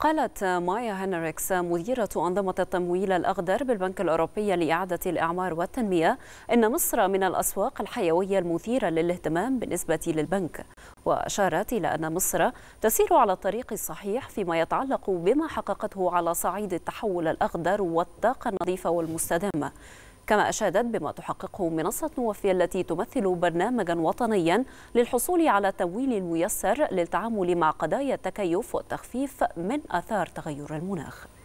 قالت مايا هنريكس مديرة أنظمة التمويل الأخضر بالبنك الأوروبي لإعادة الإعمار والتنمية إن مصر من الأسواق الحيوية المثيرة للاهتمام بالنسبة للبنك وأشارت إلى أن مصر تسير على الطريق الصحيح فيما يتعلق بما حققته على صعيد التحول الأخضر والطاقة النظيفة والمستدامة كما أشادت بما تحققه منصة نوفي التي تمثل برنامجا وطنيا للحصول على التمويل الميسر للتعامل مع قضايا التكيف والتخفيف من آثار تغير المناخ